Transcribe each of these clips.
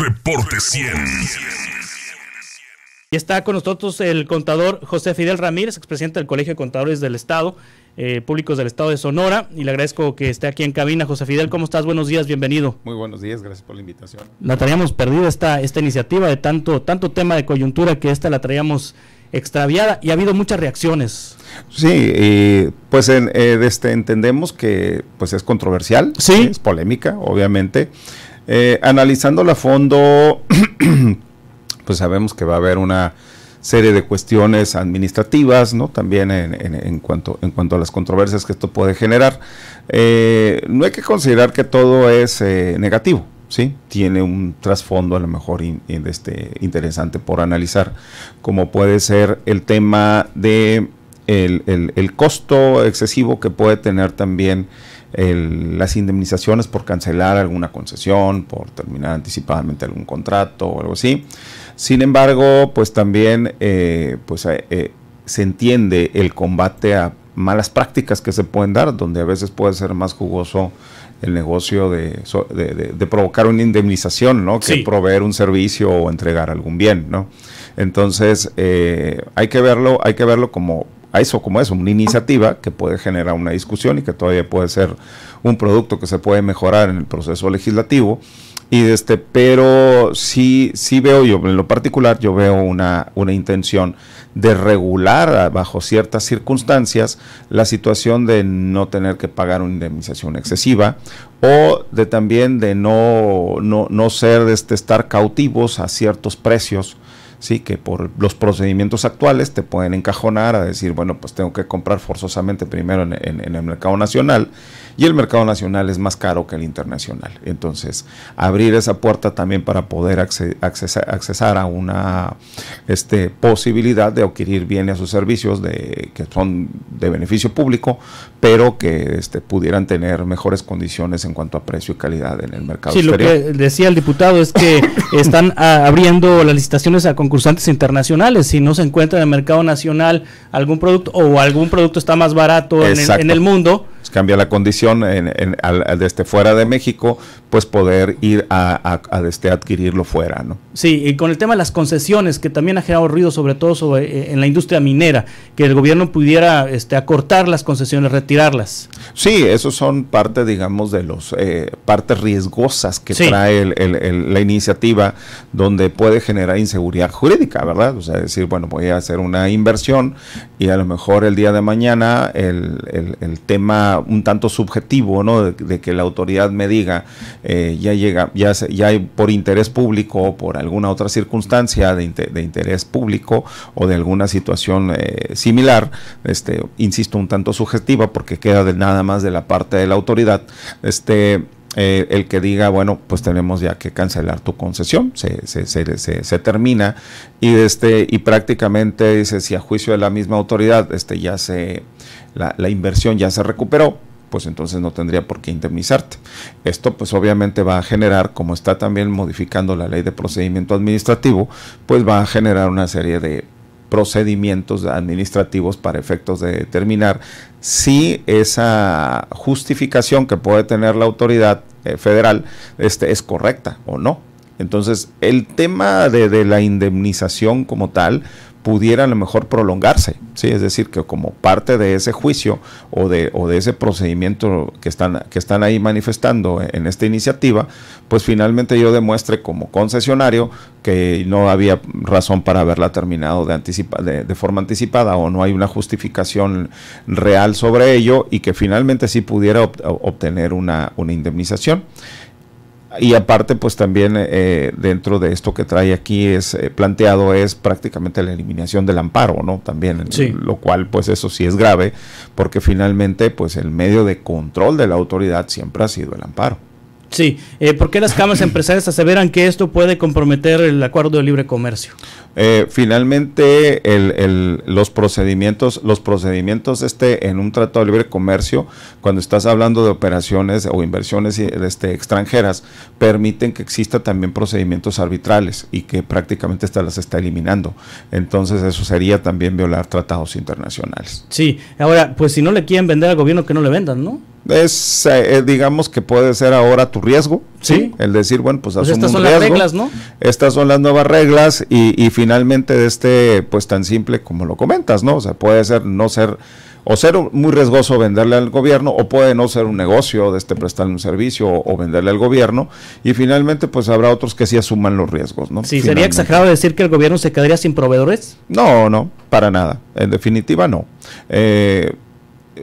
Reporte 100. Y está con nosotros el contador José Fidel Ramírez, expresidente del Colegio de Contadores del Estado, eh, Públicos del Estado de Sonora, y le agradezco que esté aquí en cabina. José Fidel, ¿cómo estás? Buenos días, bienvenido. Muy buenos días, gracias por la invitación. La traíamos perdida esta, esta iniciativa de tanto, tanto tema de coyuntura que esta la traíamos extraviada y ha habido muchas reacciones. Sí, pues en, eh, este, entendemos que pues es controversial, es polémica, obviamente. Eh, analizando la a fondo, pues sabemos que va a haber una serie de cuestiones administrativas, ¿no? También en, cuanto, en cuanto a las controversias que esto puede generar. Eh, no hay que considerar que todo es eh, negativo, ¿sí? Tiene un trasfondo a lo mejor este, interesante por analizar, como puede ser el tema de el costo excesivo que puede tener también las indemnizaciones por cancelar alguna concesión, por terminar anticipadamente algún contrato o algo así. Sin embargo, pues también eh, pues, eh, eh, se entiende el combate a malas prácticas que se pueden dar, donde a veces puede ser más jugoso el negocio de, provocar una indemnización, ¿no? Que proveer un servicio o entregar algún bien, ¿no? Entonces, hay que verlo, hay que verlo como a eso como eso, una iniciativa que puede generar una discusión y que todavía puede ser un producto que se puede mejorar en el proceso legislativo. Y este, pero sí, sí veo yo, en lo particular, yo veo una, una intención de regular bajo ciertas circunstancias la situación de no tener que pagar una indemnización excesiva o de también de no, no, ser, de este, estar cautivos a ciertos precios ¿sí? que por los procedimientos actuales te pueden encajonar a decir, bueno, pues tengo que comprar forzosamente primero en, el mercado nacional y el mercado nacional es más caro que el internacional. Entonces, abrir esa puerta también para poder acceder accesar a una este, posibilidad de adquirir bienes o servicios de, que son de beneficio público, pero que este, pudieran tener mejores condiciones en cuanto a precio y calidad en el mercado. Sí, lo que decía el diputado es que están ah, abriendo las licitaciones a concursantes internacionales. Si no se encuentra en el mercado nacional algún producto o algún producto está más barato en el, en el, mundo, cambia la condición en, este fuera de México, pues poder ir a, a, este adquirirlo fuera, ¿no? Sí, y con el tema de las concesiones, que también ha generado ruido, sobre todo sobre, eh, en la industria minera, que el gobierno pudiera este, acortar las concesiones, retirarlas. Sí, esos son parte, digamos, de los eh, partes riesgosas que trae la iniciativa, donde puede generar inseguridad jurídica, ¿verdad? O sea, decir, bueno, voy a hacer una inversión y a lo mejor el día de mañana el, el tema un tanto subjetivo, ¿no? De, que la autoridad me diga, eh, ya llega, ya, ya hay por interés público o por alguna otra circunstancia de, interés público o de alguna situación eh, similar, este, insisto, un tanto subjetiva porque queda de, nada más de la parte de la autoridad, este, eh, el que diga, bueno, pues tenemos ya que cancelar tu concesión, se, se, se, se, termina y, este, y prácticamente dice, si a juicio de la misma autoridad este, ya se, la, la inversión ya se recuperó, pues entonces no tendría por qué indemnizarte. Esto pues obviamente va a generar, como está también modificando la ley de procedimiento administrativo, pues va a generar una serie de procedimientos administrativos para efectos de determinar si esa justificación que puede tener la autoridad eh, federal este, es correcta o no. Entonces, el tema de, la indemnización como tal, pudiera a lo mejor prolongarse, ¿sí? es decir, que como parte de ese juicio o de, o de ese procedimiento que están, que están ahí manifestando e, en, esta iniciativa, pues finalmente yo demuestre como concesionario que no había razón para haberla terminado de, de, forma anticipada o no hay una justificación real sobre ello y que finalmente sí pudiera obtener una indemnización. Y aparte, pues también eh, dentro de esto que trae aquí es eh, planteado es prácticamente la eliminación del amparo, ¿no? También, lo cual, pues eso sí es grave, porque finalmente, pues el medio de control de la autoridad siempre ha sido el amparo. Sí, eh, ¿por qué las cámaras empresariales aseveran que esto puede comprometer el acuerdo de libre comercio? Eh, finalmente, los procedimientos, los procedimientos este, en un tratado de libre comercio, cuando estás hablando de operaciones o inversiones eh, este, extranjeras, permiten que exista también procedimientos arbitrales y que prácticamente esta las está eliminando. Entonces, eso sería también violar tratados internacionales. Sí, ahora, pues si no le quieren vender al gobierno, que no le vendan, ¿no? es eh, eh, digamos que puede ser ahora tu riesgo, ¿sí? El decir, bueno, pues, pues estas son las reglas, ¿no? Estas son las nuevas reglas y, finalmente de este, pues tan simple como lo comentas, ¿no? O sea, puede ser no ser o ser muy riesgoso venderle al gobierno o puede no ser un negocio de este prestarle un servicio o, venderle al gobierno y finalmente pues habrá otros que sí asuman los riesgos, ¿no? Sí, sería exagerado decir que el gobierno se quedaría sin proveedores. No, no, para nada. En definitiva no. Eh,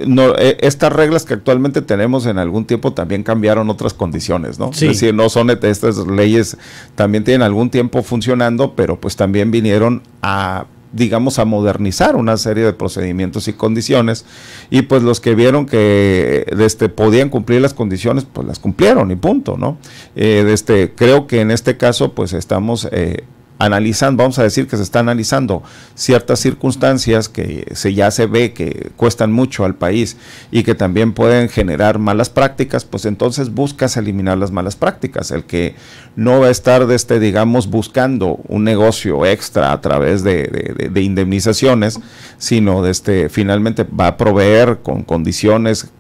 no, eh, estas reglas que actualmente tenemos en algún tiempo también cambiaron otras condiciones, ¿no? Es decir, no son estas leyes, también tienen algún tiempo funcionando, pero pues también vinieron a digamos, a modernizar una serie de procedimientos y condiciones. Y pues los que vieron que este, podían cumplir las condiciones, pues las cumplieron y punto, ¿no? Eh, este, creo que en este caso, pues estamos eh, analizando, vamos a decir que se está analizando ciertas circunstancias que se, ya se ve que cuestan mucho al país y que también pueden generar malas prácticas, pues entonces buscas eliminar las malas prácticas. El que no va a estar, de este, digamos, buscando un negocio extra a través de, indemnizaciones, sino de este, finalmente va a proveer con condiciones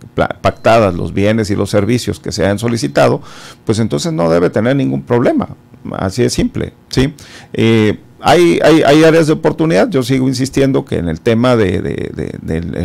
pactadas los bienes y los servicios que se hayan solicitado, pues entonces no debe tener ningún problema. Así de simple, ¿sí? Eh, hay, hay, hay, áreas de oportunidad. Yo sigo insistiendo que en el tema de,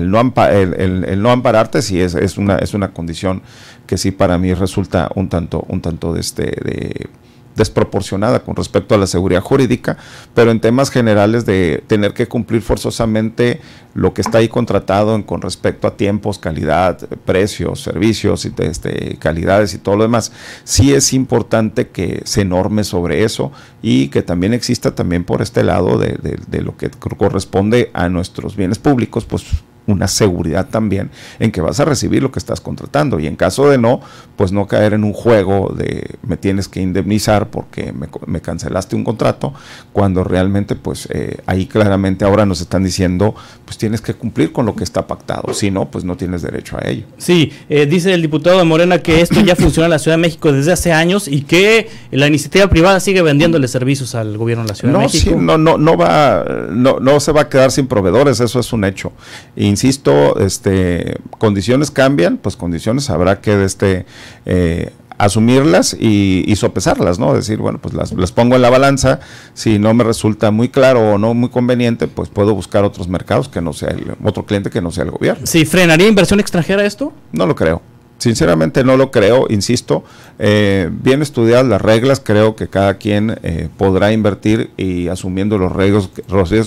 no ampararte sí es, es, una, es una condición que sí para mí resulta un tanto, un tanto de este, de, desproporcionada con respecto a la seguridad jurídica, pero en temas generales de tener que cumplir forzosamente lo que está ahí contratado en, con respecto a tiempos, calidad, precios, servicios, este, calidades y todo lo demás, sí es importante que se norme sobre eso y que también exista también por este lado de, de lo que corresponde a nuestros bienes públicos, pues una seguridad también en que vas a recibir lo que estás contratando y en caso de no, pues no caer en un juego de me tienes que indemnizar porque me, cancelaste un contrato, cuando realmente pues eh, ahí claramente ahora nos están diciendo pues tienes que cumplir con lo que está pactado, si no, pues no tienes derecho a ello. Sí, eh, dice el diputado de Morena que esto ya funciona en la Ciudad de México desde hace años y que la iniciativa privada sigue vendiéndole servicios al gobierno de la Ciudad de México. Sí, no, no, no va, no, no se va a quedar sin proveedores, eso es un hecho. Y insisto, este, condiciones cambian, pues condiciones habrá que este, eh, asumirlas y, sopesarlas, ¿no? Decir, bueno, pues las, pongo en la balanza, si no me resulta muy claro o no muy conveniente, pues puedo buscar otros mercados que no sea el, otro cliente que no sea el gobierno. ¿Sí frenaría inversión extranjera esto? No lo creo. Sinceramente no lo creo, insisto, eh, bien estudiadas las reglas, creo que cada quien eh, podrá invertir y asumiendo los riesgos,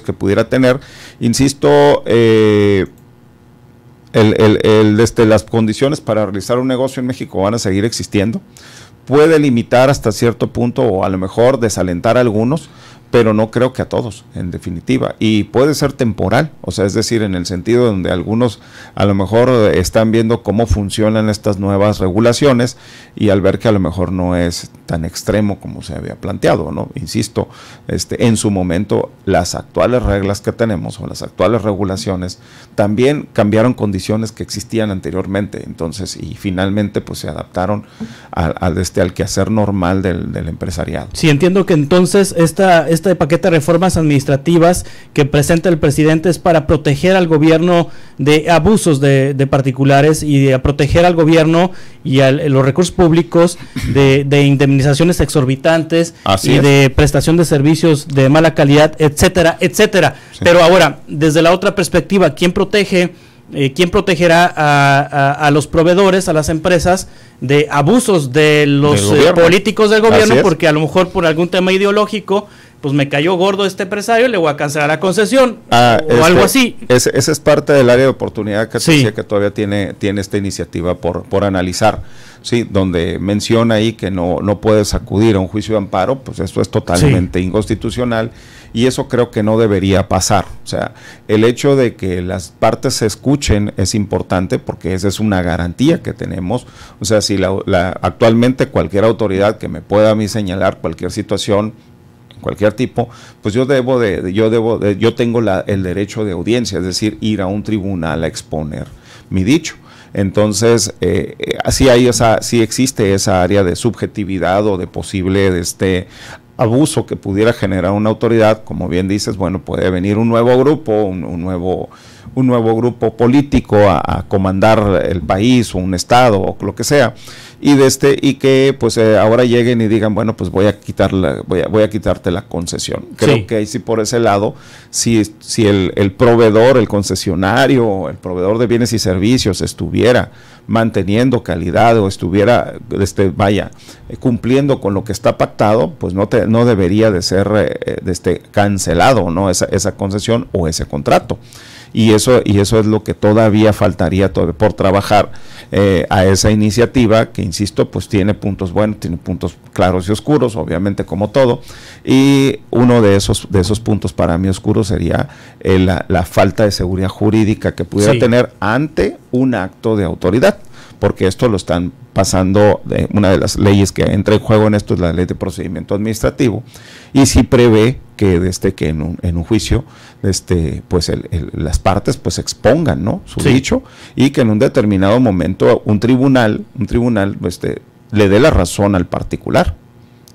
que pudiera tener. Insisto, eh, este, las condiciones para realizar un negocio en México van a seguir existiendo. Puede limitar hasta cierto punto o a lo mejor desalentar a algunos, pero no creo que a todos, en definitiva. Y puede ser temporal, o sea, es decir, en el sentido donde algunos a lo mejor están viendo cómo funcionan estas nuevas regulaciones y al ver que a lo mejor no es tan extremo como se había planteado, ¿no? Insisto, este, en su momento las actuales reglas que tenemos o las actuales regulaciones también cambiaron condiciones que existían anteriormente, entonces, y finalmente pues se adaptaron al, este, al quehacer normal del, empresariado. Sí, entiendo que entonces esta de este paquete de reformas administrativas que presenta el presidente es para proteger al gobierno de abusos de, particulares y de proteger al gobierno y a los recursos públicos de, indemnizaciones exorbitantes y de prestación de servicios de mala calidad, etcétera, etcétera. Pero ahora, desde la otra perspectiva, ¿quién protege? Eh, quién protegerá a, los proveedores, a las empresas, de abusos de los eh, políticos del gobierno, porque a lo mejor por algún tema ideológico pues me cayó gordo este empresario, le voy a cancelar la concesión ah, o algo este, así. Esa es parte del área de oportunidad que, que todavía tiene, tiene esta iniciativa por, por analizar. Sí, donde menciona ahí que no, no puedes acudir a un juicio de amparo, pues eso es totalmente inconstitucional y eso creo que no debería pasar. O sea, el hecho de que las partes se escuchen es importante porque esa es una garantía que tenemos. O sea, si la, actualmente cualquier autoridad que me pueda a mí señalar cualquier situación, cualquier tipo, pues yo debo de, yo debo yo tengo el derecho de audiencia, es decir, ir a un tribunal a exponer mi dicho. Entonces, eh, así eh, hay esa, sí existe esa área de subjetividad o de posible de este abuso que pudiera generar una autoridad, como bien dices, bueno, puede venir un nuevo grupo, un nuevo un nuevo grupo político a, comandar el país o un estado o lo que sea y de este y que pues eh, ahora lleguen y digan bueno pues voy a quitar la, voy, a, voy a quitarte la concesión creo que ahí sí por ese lado si si el, proveedor el concesionario el proveedor de bienes y servicios estuviera manteniendo calidad o estuviera, este, vaya, eh, cumpliendo con lo que está pactado, pues no, te, no debería de ser eh, de este, cancelado ¿no? esa concesión o ese contrato y eso, y eso es lo que todavía faltaría todavía por trabajar eh, a esa iniciativa que, insisto, pues tiene puntos buenos, tiene puntos claros y oscuros, obviamente como todo, y uno de esos, de esos puntos para mí oscuro sería eh, la, falta de seguridad jurídica que pudiera tener ante un acto de autoridad porque esto lo están pasando, de eh, una de las leyes que entra en juego en esto es la ley de procedimiento administrativo, y si prevé que desde este, que en un, en un juicio este pues las partes pues expongan no su dicho y que en un determinado momento un tribunal un tribunal este le dé la razón al particular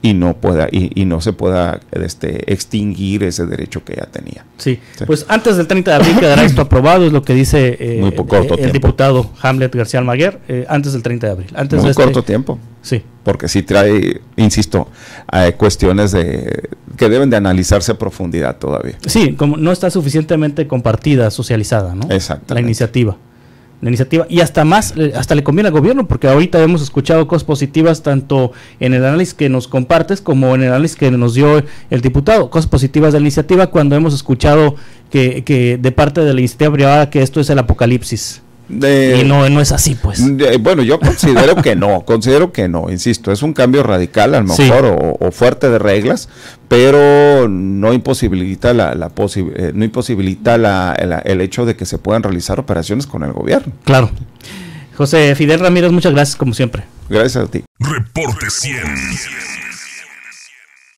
y no pueda y, no se pueda este, extinguir ese derecho que ya tenía. Sí. pues antes del 30 de abril quedará esto aprobado, es lo que dice eh, el diputado Hamlet García Almaguer, eh, antes del 30 de abril. Antes Muy este corto tiempo. Sí. Porque sí trae, insisto, eh, cuestiones de, que deben de analizarse a profundidad todavía. Sí, como no está suficientemente compartida, socializada, ¿no? Exacto. La iniciativa. La iniciativa y hasta más hasta le conviene al gobierno porque ahorita hemos escuchado cosas positivas tanto en el análisis que nos compartes como en el análisis que nos dio el diputado cosas positivas de la iniciativa cuando hemos escuchado que, que de parte de la iniciativa privada que esto es el apocalipsis y no, no es así, pues. bueno, yo considero que no, considero que no, insisto, es un cambio radical a lo mejor o, fuerte de reglas, pero no imposibilita, la, eh, no imposibilita el hecho de que se puedan realizar operaciones con el gobierno. Claro. José Fidel Ramírez, muchas gracias como siempre. Gracias a ti. Reporte 100.